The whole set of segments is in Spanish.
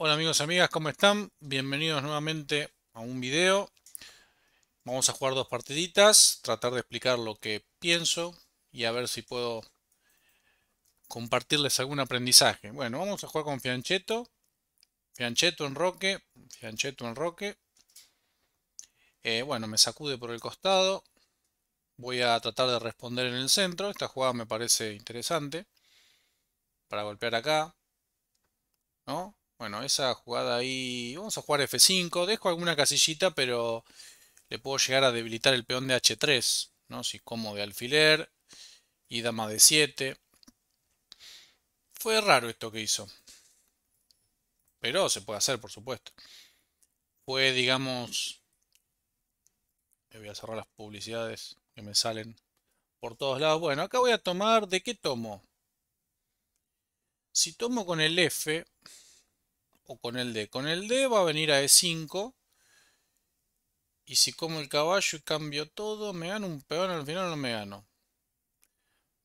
Hola amigos y amigas, ¿cómo están? Bienvenidos nuevamente a un video. Vamos a jugar dos partiditas, tratar de explicar lo que pienso y a ver si puedo compartirles algún aprendizaje. Bueno, vamos a jugar con Fianchetto. Fianchetto en Roque, Fianchetto en Roque. Eh, bueno, me sacude por el costado. Voy a tratar de responder en el centro. Esta jugada me parece interesante. Para golpear acá. ¿No? Bueno, esa jugada ahí... Vamos a jugar F5. Dejo alguna casillita, pero le puedo llegar a debilitar el peón de H3. ¿no? Si como de alfiler y dama de 7. Fue raro esto que hizo. Pero se puede hacer, por supuesto. Fue, digamos... Voy a cerrar las publicidades que me salen por todos lados. Bueno, acá voy a tomar... ¿De qué tomo? Si tomo con el F o con el D. Con el D va a venir a E5. Y si como el caballo y cambio todo, me gano un peón, al final no me gano.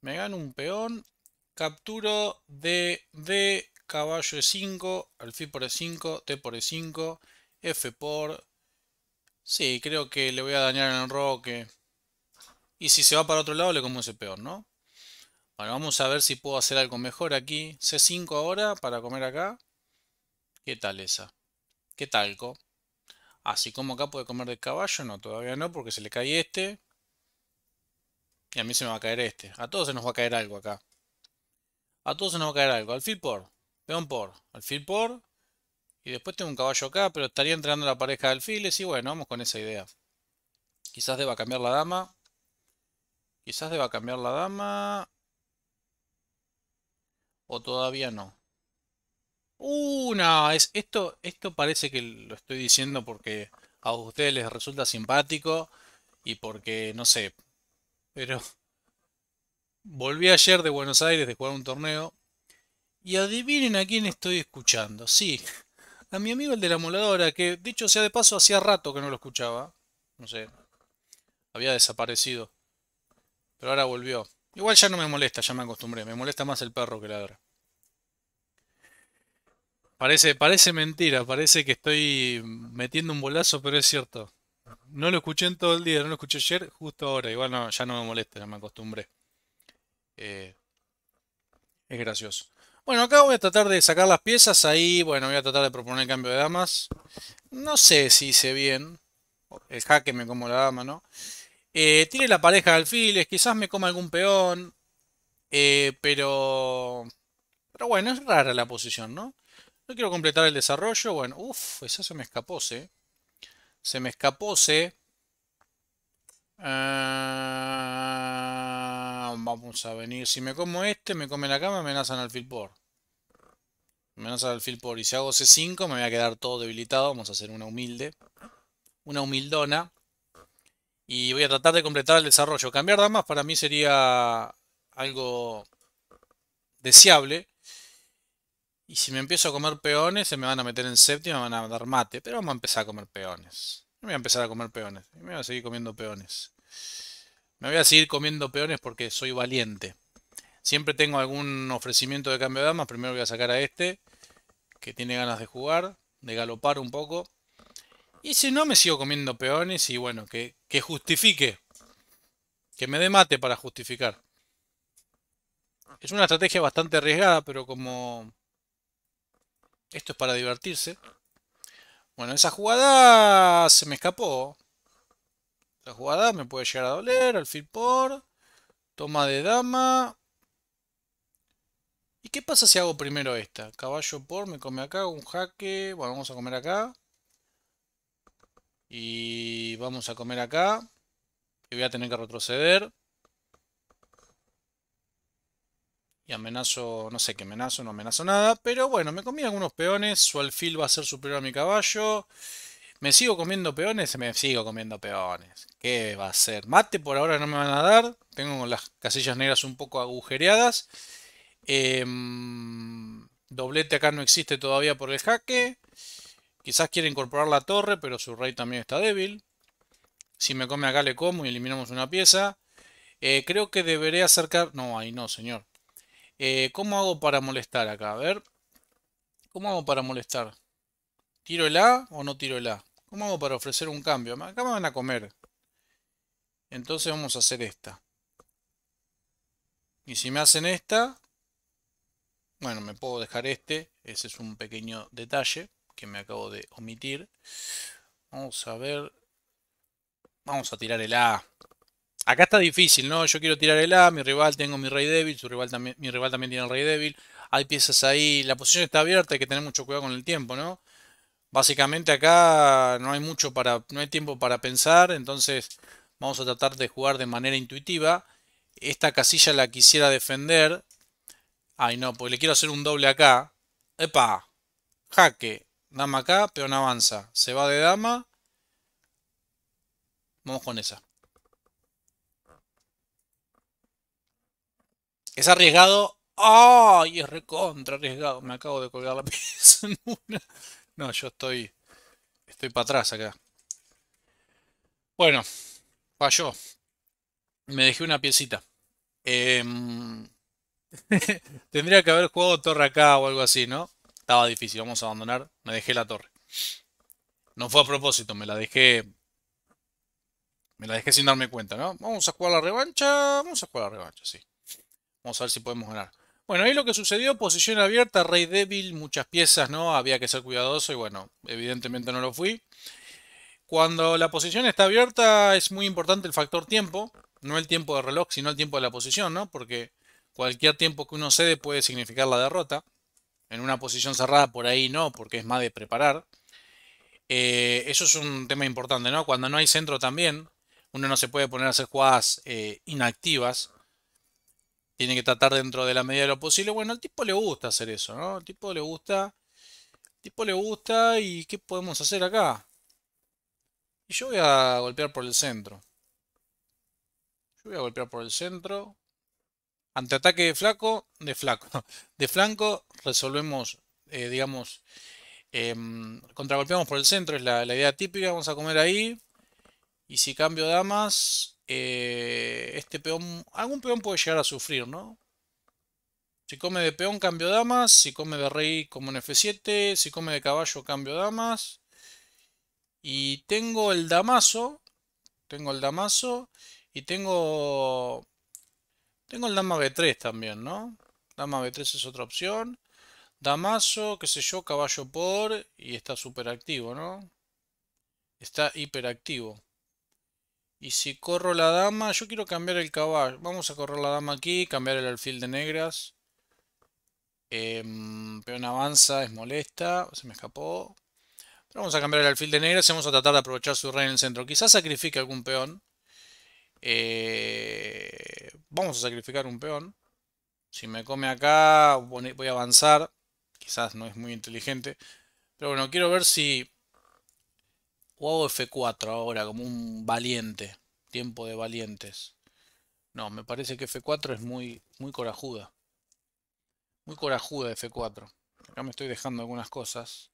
Me gano un peón, capturo D, D, caballo E5, alfil por E5, T por E5, F por... Sí, creo que le voy a dañar en el roque. Y si se va para otro lado, le como ese peón, ¿no? Bueno, vamos a ver si puedo hacer algo mejor aquí. C5 ahora para comer acá. ¿Qué tal esa? ¿Qué talco? Así como acá puede comer de caballo, no, todavía no, porque se le cae este. Y a mí se me va a caer este. A todos se nos va a caer algo acá. A todos se nos va a caer algo. Alfil por, vean por, alfil por. Y después tengo un caballo acá, pero estaría entrando la pareja de alfiles. Y bueno, vamos con esa idea. Quizás deba cambiar la dama. Quizás deba cambiar la dama. O todavía no. Uh, no, es, esto, esto parece que lo estoy diciendo porque a ustedes les resulta simpático y porque, no sé, pero volví ayer de Buenos Aires de jugar un torneo y adivinen a quién estoy escuchando. Sí, a mi amigo el de la moladora, que dicho sea de paso, hacía rato que no lo escuchaba. No sé, había desaparecido. Pero ahora volvió. Igual ya no me molesta, ya me acostumbré. Me molesta más el perro que ladra. Parece, mentira, parece que estoy metiendo un bolazo, pero es cierto. No lo escuché en todo el día, no lo escuché ayer, justo ahora. Igual no, ya no me molesta, ya me acostumbré. Eh, es gracioso. Bueno, acá voy a tratar de sacar las piezas. Ahí, bueno, voy a tratar de proponer cambio de damas. No sé si hice bien. El jaque me como la dama, ¿no? Eh, Tiene la pareja de alfiles. Quizás me coma algún peón. Eh, pero... Pero bueno, es rara la posición, ¿no? No quiero completar el desarrollo. Bueno, uff, pues esa se me escapó, se, Se me escapó, se. Ah, vamos a venir. Si me como este, me come la cama, me amenazan al fil Me amenazan al fil Y si hago C5, me voy a quedar todo debilitado. Vamos a hacer una humilde. Una humildona. Y voy a tratar de completar el desarrollo. Cambiar damas para mí sería algo deseable. Y si me empiezo a comer peones, se me van a meter en séptima, me van a dar mate. Pero vamos a empezar a comer peones. No voy a empezar a comer peones. me voy a seguir comiendo peones. Me voy a seguir comiendo peones porque soy valiente. Siempre tengo algún ofrecimiento de cambio de damas. Primero voy a sacar a este, que tiene ganas de jugar, de galopar un poco. Y si no, me sigo comiendo peones y bueno, que, que justifique. Que me dé mate para justificar. Es una estrategia bastante arriesgada, pero como esto es para divertirse. Bueno, esa jugada se me escapó. La jugada me puede llegar a doler. Alfil por. Toma de dama. ¿Y qué pasa si hago primero esta? Caballo por, me come acá, un jaque. Bueno, vamos a comer acá. Y vamos a comer acá. Que voy a tener que retroceder. Y amenazo, no sé qué amenazo, no amenazo nada. Pero bueno, me comí algunos peones. Su alfil va a ser superior a mi caballo. ¿Me sigo comiendo peones? Me sigo comiendo peones. ¿Qué va a ser? Mate por ahora no me van a dar. Tengo las casillas negras un poco agujereadas. Em, doblete acá no existe todavía por el jaque. Quizás quiere incorporar la torre, pero su rey también está débil. Si me come acá le como y eliminamos una pieza. Eh, creo que deberé acercar... No, ahí no, señor. Eh, ¿Cómo hago para molestar acá? A ver. ¿Cómo hago para molestar? ¿Tiro el A o no tiro el A? ¿Cómo hago para ofrecer un cambio? Acá me van a comer. Entonces vamos a hacer esta. Y si me hacen esta, bueno, me puedo dejar este. Ese es un pequeño detalle que me acabo de omitir. Vamos a ver. Vamos a tirar el A acá está difícil, ¿no? Yo quiero tirar el A, mi rival tengo mi rey débil, su rival también, mi rival también tiene el rey débil. Hay piezas ahí, la posición está abierta, hay que tener mucho cuidado con el tiempo, ¿no? Básicamente acá no hay mucho para, no hay tiempo para pensar, entonces vamos a tratar de jugar de manera intuitiva. Esta casilla la quisiera defender. Ay no, pues le quiero hacer un doble acá. ¡Epa! Jaque. Dama acá, peón avanza. Se va de dama. Vamos con esa. ¿Es arriesgado? ¡Ay! Es recontra arriesgado. Me acabo de colgar la pieza en una. No, yo estoy. Estoy para atrás acá. Bueno, falló. Me dejé una piecita. Em, tendría que haber jugado torre acá o algo así, ¿no? Estaba difícil, vamos a abandonar. Me dejé la torre. No fue a propósito, me la dejé. Me la dejé sin darme cuenta, ¿no? Vamos a jugar la revancha. Vamos a jugar la revancha, sí. Vamos a ver si podemos ganar. Bueno, ahí lo que sucedió, posición abierta, rey débil, muchas piezas, ¿no? Había que ser cuidadoso y bueno, evidentemente no lo fui. Cuando la posición está abierta es muy importante el factor tiempo, no el tiempo de reloj, sino el tiempo de la posición, ¿no? Porque cualquier tiempo que uno cede puede significar la derrota. En una posición cerrada por ahí no, porque es más de preparar. Eh, eso es un tema importante, ¿no? Cuando no hay centro también, uno no se puede poner a hacer jugadas eh, inactivas tiene que tratar dentro de la medida de lo posible. Bueno, al tipo le gusta hacer eso, ¿no? Al tipo le gusta. Al tipo le gusta y ¿qué podemos hacer acá? Y yo voy a golpear por el centro. Yo voy a golpear por el centro. Ante ataque de flaco, de flaco, de flanco, resolvemos, eh, digamos, em, contragolpeamos por el centro, es la, la idea típica. Vamos a comer ahí. Y si cambio damas, eh, este peón, algún peón puede llegar a sufrir, ¿no? Si come de peón, cambio damas. Si come de rey, como en F7. Si come de caballo, cambio damas. Y tengo el damaso. Tengo el damaso. Y tengo... Tengo el dama B3 también, ¿no? Dama B3 es otra opción. Damaso, qué sé yo, caballo por... Y está súper activo, ¿no? Está hiperactivo. Y si corro la dama, yo quiero cambiar el caballo. Vamos a correr la dama aquí, cambiar el alfil de negras. Em, peón avanza, es molesta, se me escapó. Pero vamos a cambiar el alfil de negras y vamos a tratar de aprovechar su rey en el centro. Quizás sacrifique algún peón. Eh, vamos a sacrificar un peón. Si me come acá, voy a avanzar. Quizás no es muy inteligente. Pero bueno, quiero ver si o hago F4 ahora, como un valiente. Tiempo de valientes. No, me parece que F4 es muy, muy corajuda. Muy corajuda F4. Acá me estoy dejando algunas cosas.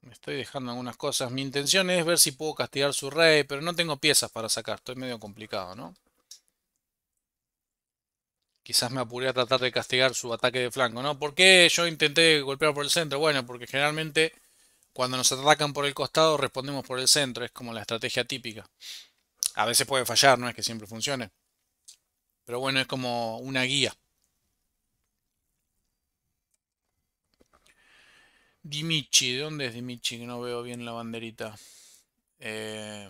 Me estoy dejando algunas cosas. Mi intención es ver si puedo castigar su rey, pero no tengo piezas para sacar. Estoy medio complicado, ¿no? Quizás me apuré a tratar de castigar su ataque de flanco, ¿no? ¿Por qué yo intenté golpear por el centro? Bueno, porque generalmente cuando nos atacan por el costado, respondemos por el centro. Es como la estrategia típica. A veces puede fallar, no es que siempre funcione. Pero bueno, es como una guía. Dimichi, ¿de dónde es Dimichi? Que no veo bien la banderita. Eh,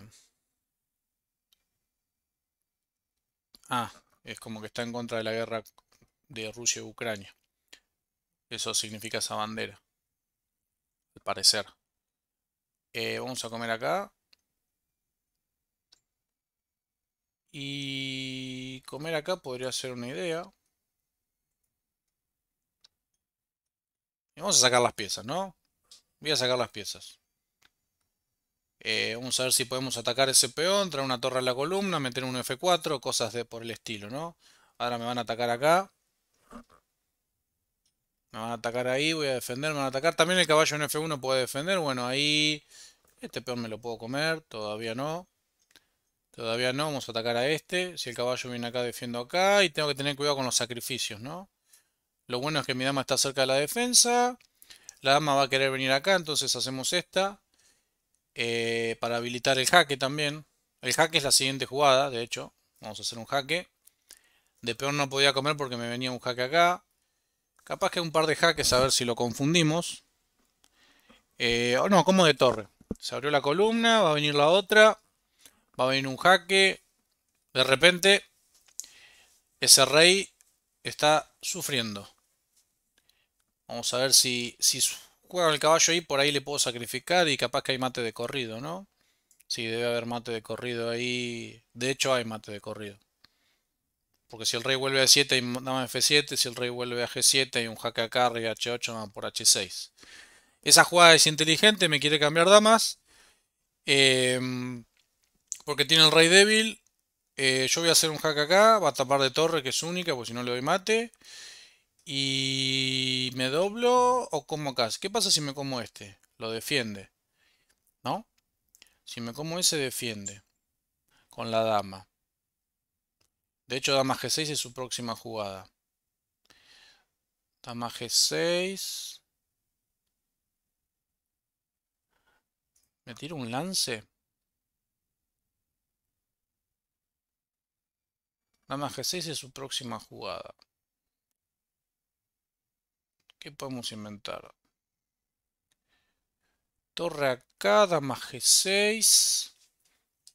ah, es como que está en contra de la guerra de Rusia y Ucrania. Eso significa esa bandera al parecer. Eh, vamos a comer acá. Y comer acá podría ser una idea. vamos a sacar las piezas, ¿no? Voy a sacar las piezas. Eh, vamos a ver si podemos atacar ese peón, traer una torre a la columna, meter un F4, cosas de, por el estilo, ¿no? Ahora me van a atacar acá. Me van a atacar ahí, voy a defender, me van a atacar. También el caballo en F1 puede defender. Bueno, ahí... Este peón me lo puedo comer, todavía no. Todavía no, vamos a atacar a este. Si el caballo viene acá, defiendo acá. Y tengo que tener cuidado con los sacrificios, ¿no? Lo bueno es que mi dama está cerca de la defensa. La dama va a querer venir acá, entonces hacemos esta. Eh, para habilitar el jaque también. El jaque es la siguiente jugada, de hecho. Vamos a hacer un jaque. De peor no podía comer porque me venía un jaque acá. Capaz que un par de jaques, a ver si lo confundimos. Eh, o oh, no, como de torre. Se abrió la columna, va a venir la otra. Va a venir un jaque. De repente, ese rey está sufriendo. Vamos a ver si, si juega el caballo ahí, por ahí le puedo sacrificar y capaz que hay mate de corrido, ¿no? Sí, debe haber mate de corrido ahí. De hecho, hay mate de corrido. Porque si el rey vuelve a 7 hay dama f7, si el rey vuelve a g7 hay un jaque a carry h8 por h6. Esa jugada es inteligente, me quiere cambiar damas. Em, porque tiene el rey débil. Eh, yo voy a hacer un hack acá, va a tapar de torre que es única, porque si no le doy mate. Y me doblo o como acá. ¿Qué pasa si me como este? Lo defiende. ¿No? Si me como ese, defiende. Con la dama. De hecho, dama G6 es su próxima jugada. Dama G6. ¿Me tiro un lance? Dama G6 es su próxima jugada. ¿Qué podemos inventar? Torre acá, dama G6.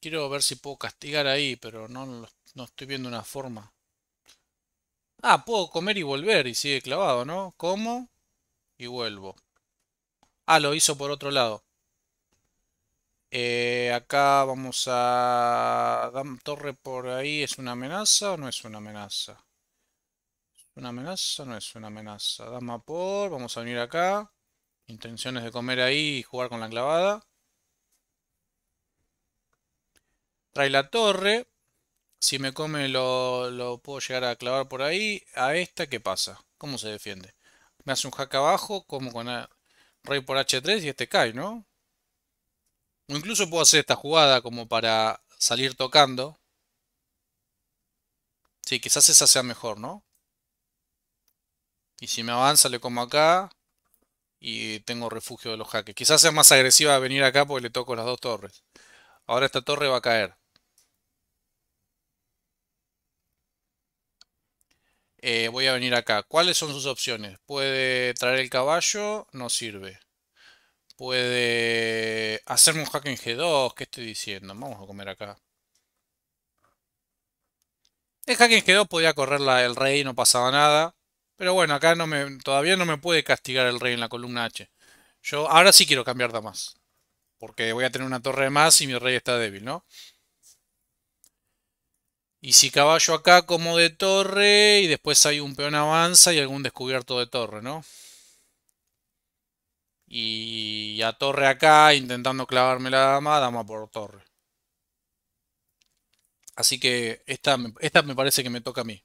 Quiero ver si puedo castigar ahí, pero no los no estoy viendo una forma. Ah, puedo comer y volver y sigue clavado, ¿no? Como y vuelvo. Ah, lo hizo por otro lado. Eh, acá vamos a... Torre por ahí, ¿es una amenaza o no es una amenaza? ¿Una amenaza? No es una amenaza. Dama por, vamos a venir acá. Intenciones de comer ahí y jugar con la clavada. Trae la torre. Si me come lo, lo, puedo llegar a clavar por ahí. A esta, ¿qué pasa? ¿Cómo se defiende? Me hace un hack abajo, como con rey por h3 y este cae, ¿no? O incluso puedo hacer esta jugada como para salir tocando. Sí, quizás esa sea mejor, ¿no? Y si me avanza le como acá. Y tengo refugio de los hackers. Quizás sea más agresiva venir acá porque le toco las dos torres. Ahora esta torre va a caer. Eh, voy a venir acá. ¿Cuáles son sus opciones? Puede traer el caballo, no sirve. Puede hacerme un hack en G2, ¿qué estoy diciendo? Vamos a comer acá. El hack en G2 podía correr el rey, no pasaba nada. Pero bueno, acá no me, todavía no me puede castigar el rey en la columna H. Yo ahora sí quiero cambiar más. Porque voy a tener una torre más y mi rey está débil, ¿no? Y si caballo acá como de torre y después hay un peón avanza y algún descubierto de torre, ¿no? Y a torre acá intentando clavarme la dama, dama por torre. Así que esta, esta me parece que me toca a mí.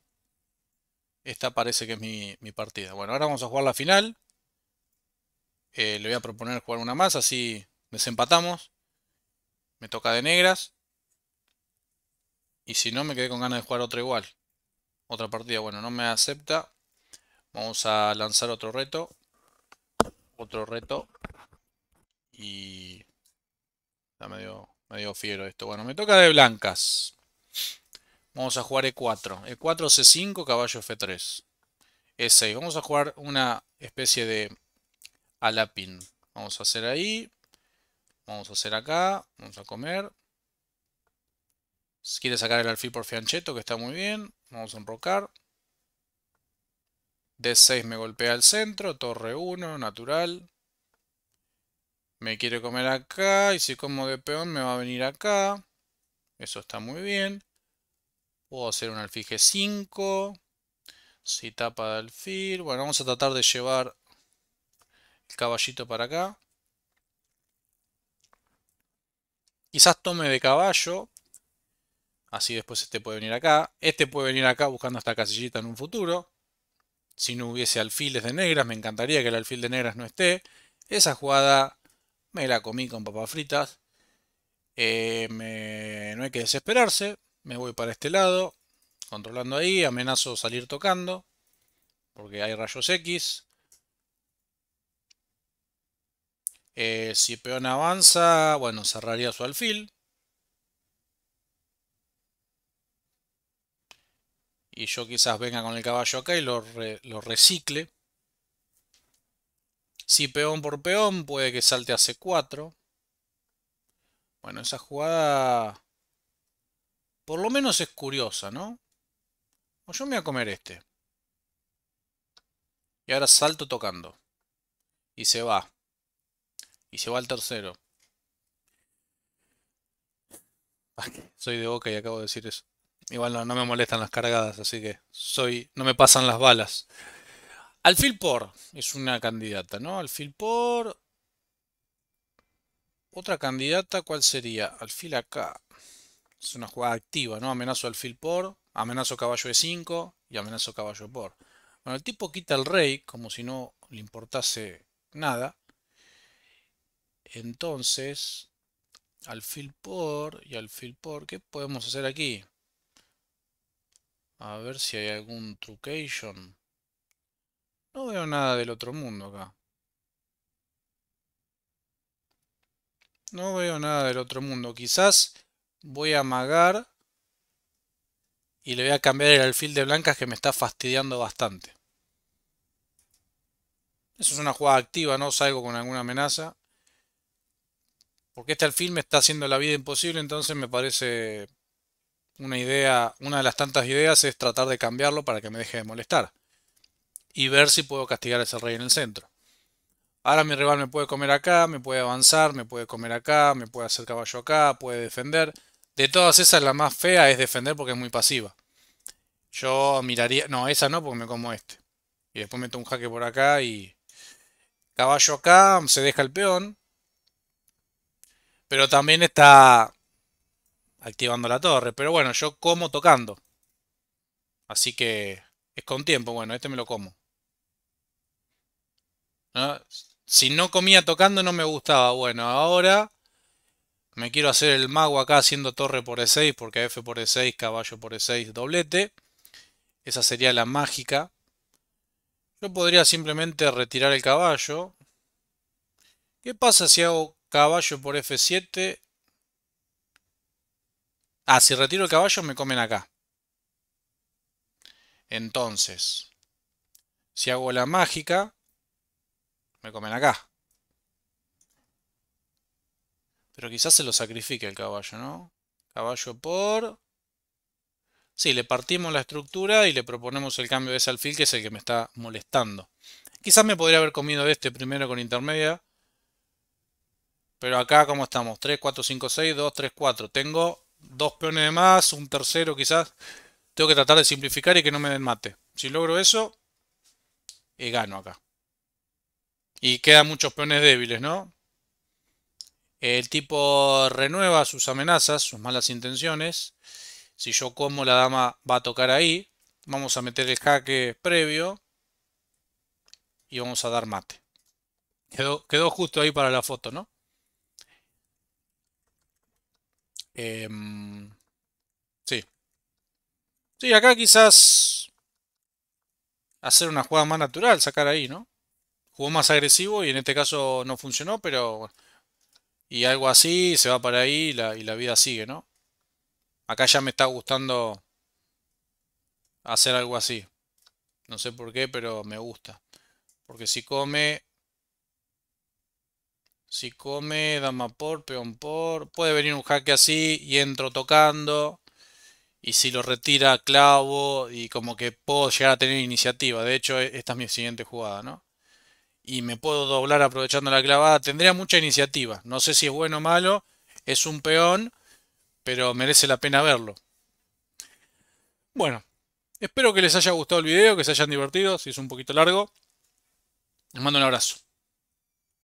Esta parece que es mi, partida. Bueno, ahora vamos a jugar la final. Eh, le voy a proponer jugar una más, así desempatamos. Me toca de negras. Y si no, me quedé con ganas de jugar otra igual. Otra partida, bueno, no me acepta. Vamos a lanzar otro reto. Otro reto. Y... Está medio, medio fiero esto. Bueno, me toca de blancas. Vamos a jugar E4. E4, C5, caballo F3. E6. Vamos a jugar una especie de alapin. Vamos a hacer ahí. Vamos a hacer acá. Vamos a comer. Si Quiere sacar el alfil por fiancheto, que está muy bien. Vamos a enrocar. D6 me golpea al centro, torre 1, natural. Me quiere comer acá, y si como de peón me va a venir acá. Eso está muy bien. Puedo hacer un alfil G5. Si tapa de alfil. Bueno, vamos a tratar de llevar el caballito para acá. Quizás tome de caballo. Así después este puede venir acá. Este puede venir acá buscando esta casillita en un futuro. Si no hubiese alfiles de negras, me encantaría que el alfil de negras no esté. Esa jugada me la comí con papas fritas. Eh, no hay que desesperarse. Me voy para este lado. Controlando ahí. Amenazo salir tocando. Porque hay rayos X. Eh, si peón avanza, bueno, cerraría su alfil. y yo quizás venga con el caballo acá y lo, recicle. Si peón por peón puede que salte a C4. Bueno, esa jugada por lo menos es curiosa, ¿no? O yo me voy a comer este. Y ahora salto tocando. Y se va. Y se va al tercero. Soy de boca y acabo de decir eso. Igual no, me molestan las cargadas, así que soy no me pasan las balas. Alfil por es una candidata, ¿no? Alfil por... Otra candidata, ¿cuál sería? Alfil acá. Es una jugada activa, ¿no? Amenazo alfil por, amenazo caballo de 5 y amenazo caballo por. Bueno, el tipo quita el rey como si no le importase nada. Entonces, alfil por y alfil por, ¿qué podemos hacer aquí? A ver si hay algún trucation. No veo nada del otro mundo acá. No veo nada del otro mundo. Quizás voy a amagar y le voy a cambiar el alfil de blancas que me está fastidiando bastante. Eso es una jugada activa, no salgo con alguna amenaza. Porque este alfil me está haciendo la vida imposible, entonces me parece una idea, una de las tantas ideas es tratar de cambiarlo para que me deje de molestar. Y ver si puedo castigar a ese rey en el centro. Ahora mi rival me puede comer acá, me puede avanzar, me puede comer acá, me puede hacer caballo acá, puede defender. De todas esas la más fea es defender porque es muy pasiva. Yo miraría... No, esa no porque me como este. Y después meto un jaque por acá y... Caballo acá, se deja el peón. Pero también está activando la torre. Pero bueno, yo como tocando. Así que es con tiempo. Bueno, este me lo como. Si no comía tocando no me gustaba. Bueno, ahora me quiero hacer el mago acá haciendo torre por E6. Porque F por E6, caballo por E6, doblete. Esa sería la mágica. Yo podría simplemente retirar el caballo. ¿Qué pasa si hago caballo por F7 Ah, si retiro el caballo me comen acá. Entonces, si hago la mágica, me comen acá. Pero quizás se lo sacrifique el caballo, ¿no? Caballo por... Sí, le partimos la estructura y le proponemos el cambio de ese alfil que es el que me está molestando. Quizás me podría haber comido este primero con intermedia. Pero acá, como estamos? 3, 4, 5, 6, 2, 3, 4. Tengo dos peones de más, un tercero quizás. Tengo que tratar de simplificar y que no me den mate. Si logro eso, eh, gano acá. Y quedan muchos peones débiles, ¿no? El tipo renueva sus amenazas, sus malas intenciones. Si yo como, la dama va a tocar ahí. Vamos a meter el jaque previo. Y vamos a dar mate. Quedó, quedó justo ahí para la foto, ¿no? Em, sí. Sí, acá quizás hacer una jugada más natural, sacar ahí, ¿no? Jugó más agresivo y en este caso no funcionó, pero Y algo así, se va para ahí la, y la vida sigue, ¿no? Acá ya me está gustando hacer algo así. No sé por qué, pero me gusta. Porque si come, si come, dama por, peón por. Puede venir un jaque así y entro tocando. Y si lo retira, clavo. Y como que puedo llegar a tener iniciativa. De hecho, e, esta es mi siguiente jugada, ¿no? Y me puedo doblar aprovechando la clavada. Tendría mucha iniciativa. No sé si es bueno o malo. Es un peón. Pero merece la pena verlo. Bueno. Espero que les haya gustado el video. Que se hayan divertido. Si es un poquito largo. Les mando un abrazo.